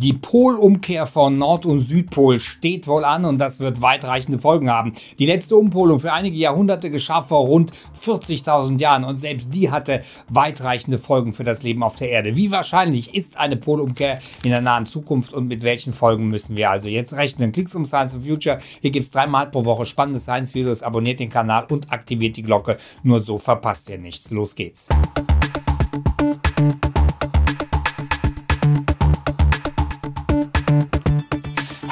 Die Polumkehr von Nord- und Südpol steht wohl an und das wird weitreichende Folgen haben. Die letzte Umpolung für einige Jahrhunderte geschah vor rund 40.000 Jahren und selbst die hatte weitreichende Folgen für das Leben auf der Erde. Wie wahrscheinlich ist eine Polumkehr in der nahen Zukunft und mit welchen Folgen müssen wir also jetzt rechnen? Klicks um Science and Future. Hier gibt es dreimal pro Woche spannende Science-Videos. Abonniert den Kanal und aktiviert die Glocke. Nur so verpasst ihr nichts. Los geht's.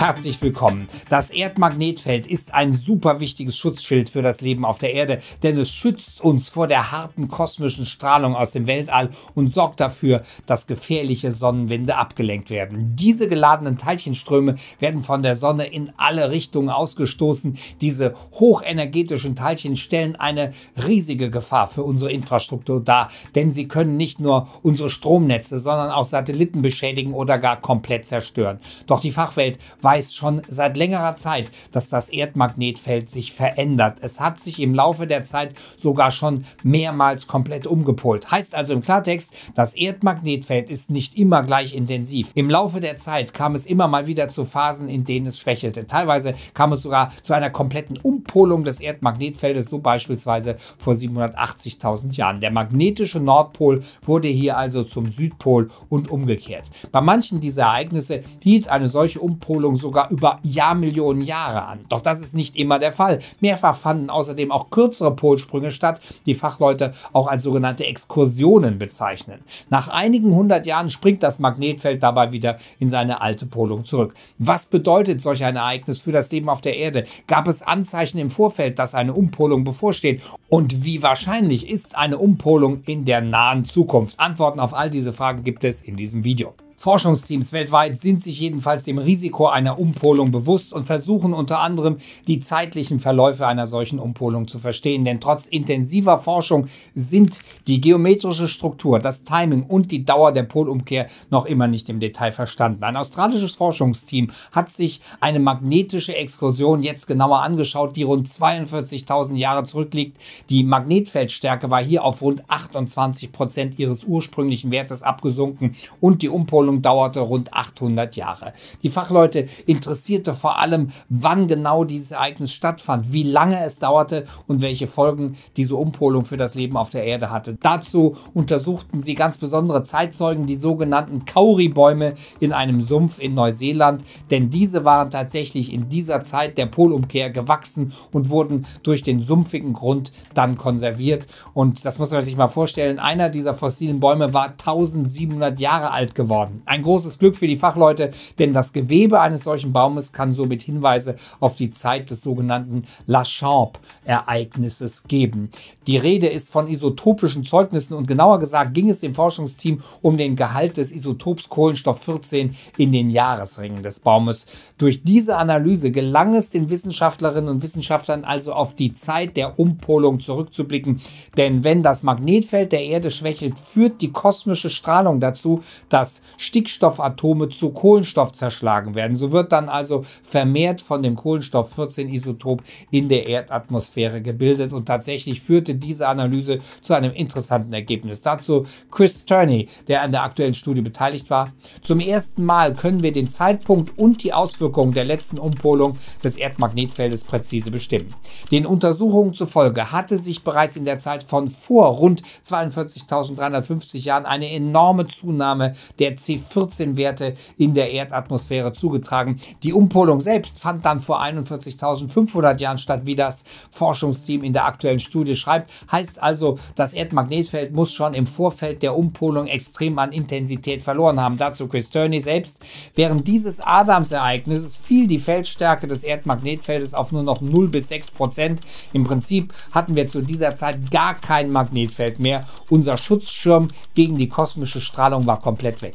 herzlich willkommen. Das Erdmagnetfeld ist ein super wichtiges Schutzschild für das Leben auf der Erde, denn es schützt uns vor der harten kosmischen Strahlung aus dem Weltall und sorgt dafür, dass gefährliche Sonnenwinde abgelenkt werden. Diese geladenen Teilchenströme werden von der Sonne in alle Richtungen ausgestoßen. Diese hochenergetischen Teilchen stellen eine riesige Gefahr für unsere Infrastruktur dar, denn sie können nicht nur unsere Stromnetze, sondern auch Satelliten beschädigen oder gar komplett zerstören. Doch die Fachwelt weiß weiß schon seit längerer Zeit, dass das Erdmagnetfeld sich verändert. Es hat sich im Laufe der Zeit sogar schon mehrmals komplett umgepolt. Heißt also im Klartext, das Erdmagnetfeld ist nicht immer gleich intensiv. Im Laufe der Zeit kam es immer mal wieder zu Phasen, in denen es schwächelte. Teilweise kam es sogar zu einer kompletten Umpolung des Erdmagnetfeldes, so beispielsweise vor 780.000 Jahren. Der magnetische Nordpol wurde hier also zum Südpol und umgekehrt. Bei manchen dieser Ereignisse hielt eine solche Umpolung Entwicklung sogar über Jahrmillionen Jahre an. Doch das ist nicht immer der Fall. Mehrfach fanden außerdem auch kürzere Polsprünge statt, die Fachleute auch als sogenannte Exkursionen bezeichnen. Nach einigen hundert Jahren springt das Magnetfeld dabei wieder in seine alte Polung zurück. Was bedeutet solch ein Ereignis für das Leben auf der Erde? Gab es Anzeichen im Vorfeld, dass eine Umpolung bevorsteht? Und wie wahrscheinlich ist eine Umpolung in der nahen Zukunft? Antworten auf all diese Fragen gibt es in diesem Video. Forschungsteams weltweit sind sich jedenfalls dem Risiko einer Umpolung bewusst und versuchen unter anderem die zeitlichen Verläufe einer solchen Umpolung zu verstehen. Denn trotz intensiver Forschung sind die geometrische Struktur, das Timing und die Dauer der Polumkehr noch immer nicht im Detail verstanden. Ein australisches Forschungsteam hat sich eine magnetische Exkursion jetzt genauer angeschaut, die rund 42.000 Jahre zurückliegt. Die Magnetfeldstärke war hier auf rund 28 Prozent ihres ursprünglichen Wertes abgesunken und die Umpolung Erholung dauerte rund 800 Jahre. Die Fachleute interessierte vor allem, wann genau dieses Ereignis stattfand, wie lange es dauerte und welche Folgen diese Umpolung für das Leben auf der Erde hatte. Dazu untersuchten sie ganz besondere Zeitzeugen, die sogenannten Kauri-Bäume in einem Sumpf in Neuseeland, denn diese waren tatsächlich in dieser Zeit der Polumkehr gewachsen und wurden durch den sumpfigen Grund dann konserviert. Und das muss man sich mal vorstellen, einer dieser fossilen Bäume war 1700 Jahre alt geworden. Ein großes Glück für die Fachleute, denn das Gewebe eines solchen Baumes kann somit Hinweise auf die Zeit des sogenannten La champe ereignisses geben. Die Rede ist von isotopischen Zeugnissen und genauer gesagt ging es dem Forschungsteam um den Gehalt des Isotops Kohlenstoff 14 in den Jahresringen des Baumes. Durch diese Analyse gelang es den Wissenschaftlerinnen und Wissenschaftlern also auf die Zeit der Umpolung zurückzublicken, denn wenn das Magnetfeld der Erde schwächelt, führt die kosmische Strahlung dazu, dass Stickstoffatome zu Kohlenstoff zerschlagen werden. So wird dann also vermehrt von dem Kohlenstoff 14-Isotop in der Erdatmosphäre gebildet und tatsächlich führte diese Analyse zu einem interessanten Ergebnis. Dazu Chris Turney, der an der aktuellen Studie beteiligt war. Zum ersten Mal können wir den Zeitpunkt und die Auswirkungen der letzten Umpolung des Erdmagnetfeldes präzise bestimmen. Den Untersuchungen zufolge hatte sich bereits in der Zeit von vor rund 42.350 Jahren eine enorme Zunahme der CO 14 werte in der Erdatmosphäre zugetragen. Die Umpolung selbst fand dann vor 41.500 Jahren statt, wie das Forschungsteam in der aktuellen Studie schreibt. Heißt also, das Erdmagnetfeld muss schon im Vorfeld der Umpolung extrem an Intensität verloren haben. Dazu Chris Turney selbst. Während dieses Adams-Ereignisses fiel die Feldstärke des Erdmagnetfeldes auf nur noch 0 bis 6 Prozent. Im Prinzip hatten wir zu dieser Zeit gar kein Magnetfeld mehr. Unser Schutzschirm gegen die kosmische Strahlung war komplett weg.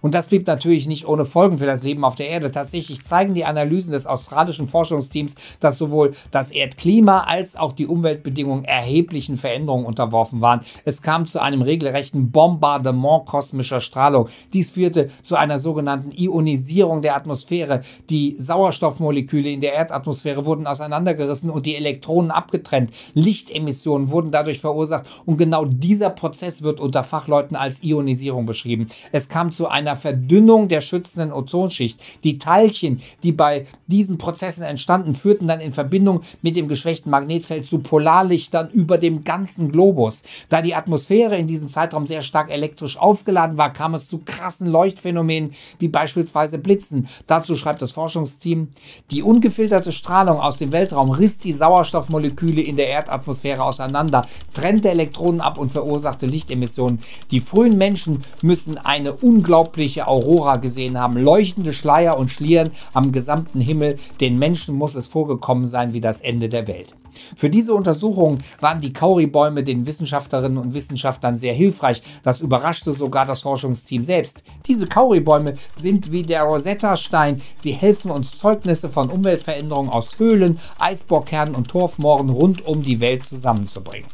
Und das blieb natürlich nicht ohne Folgen für das Leben auf der Erde. Tatsächlich zeigen die Analysen des australischen Forschungsteams, dass sowohl das Erdklima als auch die Umweltbedingungen erheblichen Veränderungen unterworfen waren. Es kam zu einem regelrechten Bombardement kosmischer Strahlung. Dies führte zu einer sogenannten Ionisierung der Atmosphäre. Die Sauerstoffmoleküle in der Erdatmosphäre wurden auseinandergerissen und die Elektronen abgetrennt. Lichtemissionen wurden dadurch verursacht und genau dieser Prozess wird unter Fachleuten als Ionisierung beschrieben. Es kam zu zu einer Verdünnung der schützenden Ozonschicht. Die Teilchen, die bei diesen Prozessen entstanden, führten dann in Verbindung mit dem geschwächten Magnetfeld zu Polarlichtern über dem ganzen Globus. Da die Atmosphäre in diesem Zeitraum sehr stark elektrisch aufgeladen war, kam es zu krassen Leuchtphänomenen wie beispielsweise Blitzen. Dazu schreibt das Forschungsteam, die ungefilterte Strahlung aus dem Weltraum riss die Sauerstoffmoleküle in der Erdatmosphäre auseinander, trennte Elektronen ab und verursachte Lichtemissionen. Die frühen Menschen müssen eine unglaubliche unglaubliche Aurora gesehen haben, leuchtende Schleier und Schlieren am gesamten Himmel. Den Menschen muss es vorgekommen sein wie das Ende der Welt. Für diese Untersuchungen waren die Kauribäume den Wissenschaftlerinnen und Wissenschaftlern sehr hilfreich. Das überraschte sogar das Forschungsteam selbst. Diese Kauribäume sind wie der Rosetta-Stein. Sie helfen uns, Zeugnisse von Umweltveränderungen aus Höhlen, Eisbohrkernen und Torfmooren rund um die Welt zusammenzubringen.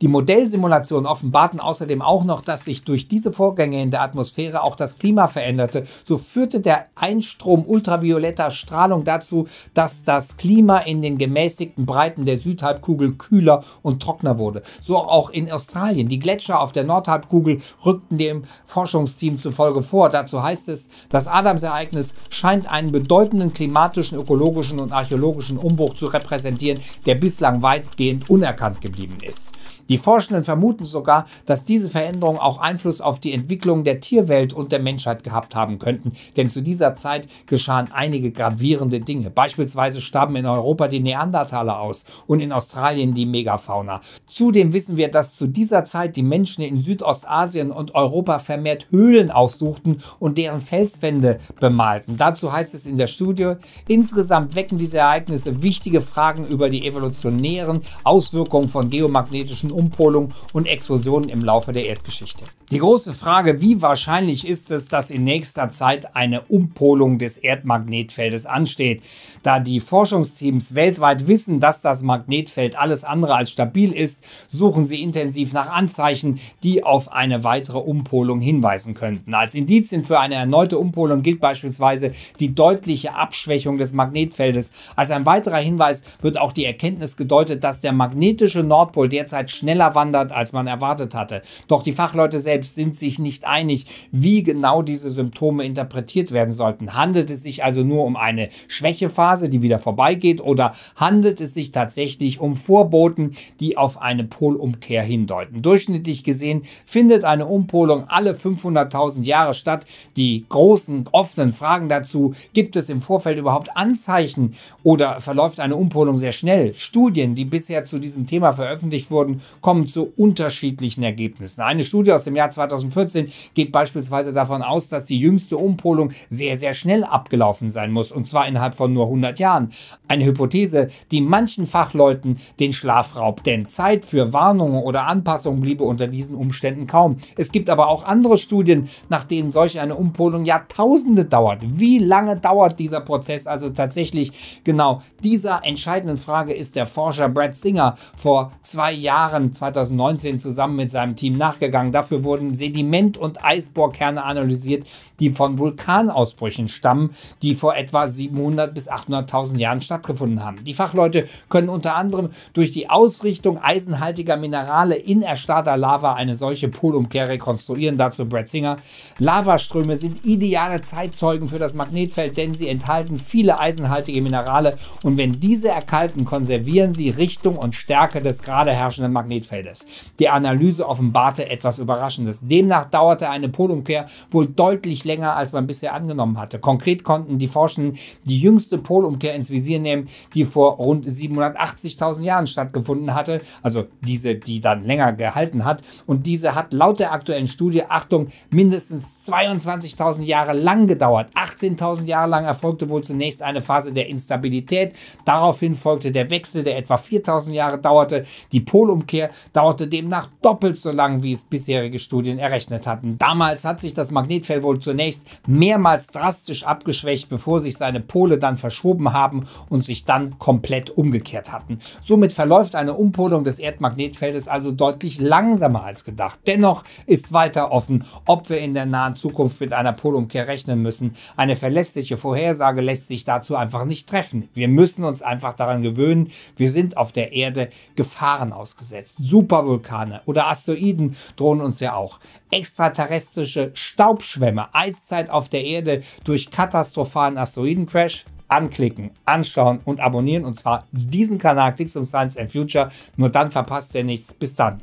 Die Modellsimulationen offenbarten außerdem auch noch, dass sich durch diese Vorgänge in der Atmosphäre auch das Klima veränderte. So führte der Einstrom ultravioletter Strahlung dazu, dass das Klima in den gemäßigten Breiten der Südhalbkugel kühler und trockener wurde. So auch in Australien. Die Gletscher auf der Nordhalbkugel rückten dem Forschungsteam zufolge vor. Dazu heißt es, das Adams-Ereignis scheint einen bedeutenden klimatischen, ökologischen und archäologischen Umbruch zu repräsentieren, der bislang weitgehend unerkannt geblieben ist. Die Forschenden vermuten sogar, dass diese Veränderungen auch Einfluss auf die Entwicklung der Tierwelt und der Menschheit gehabt haben könnten, denn zu dieser Zeit geschahen einige gravierende Dinge. Beispielsweise starben in Europa die Neandertaler aus und in Australien die Megafauna. Zudem wissen wir, dass zu dieser Zeit die Menschen in Südostasien und Europa vermehrt Höhlen aufsuchten und deren Felswände bemalten. Dazu heißt es in der Studie, insgesamt wecken diese Ereignisse wichtige Fragen über die evolutionären Auswirkungen von geomagnetischen Umpoliungen und Explosionen im Laufe der Erdgeschichte. Die große Frage, wie wahrscheinlich ist es, dass in nächster Zeit eine Umpolung des Erdmagnetfeldes ansteht? Da die Forschungsteams weltweit wissen, dass das Magnetfeld alles andere als stabil ist, suchen sie intensiv nach Anzeichen, die auf eine weitere Umpolung hinweisen könnten. Als Indizien für eine erneute Umpolung gilt beispielsweise die deutliche Abschwächung des Magnetfeldes. Als ein weiterer Hinweis wird auch die Erkenntnis gedeutet, dass der magnetische Nordpol derzeit schnell schneller wandert, als man erwartet hatte. Doch die Fachleute selbst sind sich nicht einig, wie genau diese Symptome interpretiert werden sollten. Handelt es sich also nur um eine Schwächephase, die wieder vorbeigeht, oder handelt es sich tatsächlich um Vorboten, die auf eine Polumkehr hindeuten? Durchschnittlich gesehen findet eine Umpolung alle 500.000 Jahre statt. Die großen offenen Fragen dazu, gibt es im Vorfeld überhaupt Anzeichen oder verläuft eine Umpolung sehr schnell? Studien, die bisher zu diesem Thema veröffentlicht wurden, kommen zu unterschiedlichen Ergebnissen. Eine Studie aus dem Jahr 2014 geht beispielsweise davon aus, dass die jüngste Umpolung sehr, sehr schnell abgelaufen sein muss, und zwar innerhalb von nur 100 Jahren. Eine Hypothese, die manchen Fachleuten den Schlaf raubt, denn Zeit für Warnungen oder Anpassungen bliebe unter diesen Umständen kaum. Es gibt aber auch andere Studien, nach denen solch eine Umpolung Jahrtausende dauert. Wie lange dauert dieser Prozess also tatsächlich? Genau dieser entscheidenden Frage ist der Forscher Brad Singer vor zwei Jahren 2019 zusammen mit seinem Team nachgegangen. Dafür wurden Sediment- und Eisbohrkerne analysiert, die von Vulkanausbrüchen stammen, die vor etwa 700 bis 800.000 Jahren stattgefunden haben. Die Fachleute können unter anderem durch die Ausrichtung eisenhaltiger Minerale in erstarrter Lava eine solche Polumkehr rekonstruieren. Dazu Brett Singer. Lavaströme sind ideale Zeitzeugen für das Magnetfeld, denn sie enthalten viele eisenhaltige Minerale und wenn diese erkalten, konservieren sie Richtung und Stärke des gerade herrschenden Magnetfelds. Magnetfeldes. Die Analyse offenbarte etwas Überraschendes. Demnach dauerte eine Polumkehr wohl deutlich länger, als man bisher angenommen hatte. Konkret konnten die Forschenden die jüngste Polumkehr ins Visier nehmen, die vor rund 780.000 Jahren stattgefunden hatte, also diese, die dann länger gehalten hat. Und diese hat laut der aktuellen Studie, Achtung, mindestens 22.000 Jahre lang gedauert. 18.000 Jahre lang erfolgte wohl zunächst eine Phase der Instabilität. Daraufhin folgte der Wechsel, der etwa 4.000 Jahre dauerte. Die Polumkehr Raumkehr dauerte demnach doppelt so lang, wie es bisherige Studien errechnet hatten. Damals hat sich das Magnetfeld wohl zunächst mehrmals drastisch abgeschwächt, bevor sich seine Pole dann verschoben haben und sich dann komplett umgekehrt hatten. Somit verläuft eine Umpolung des Erdmagnetfeldes also deutlich langsamer als gedacht. Dennoch ist weiter offen, ob wir in der nahen Zukunft mit einer Polumkehr rechnen müssen. Eine verlässliche Vorhersage lässt sich dazu einfach nicht treffen. Wir müssen uns einfach daran gewöhnen, wir sind auf der Erde Gefahren ausgesetzt jetzt Supervulkane oder Asteroiden drohen uns ja auch. Extraterrestrische Staubschwämme, Eiszeit auf der Erde durch katastrophalen Asteroidencrash, anklicken, anschauen und abonnieren. Und zwar diesen Kanal Klicks um Science and Future. Nur dann verpasst ihr nichts. Bis dann.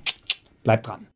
Bleibt dran.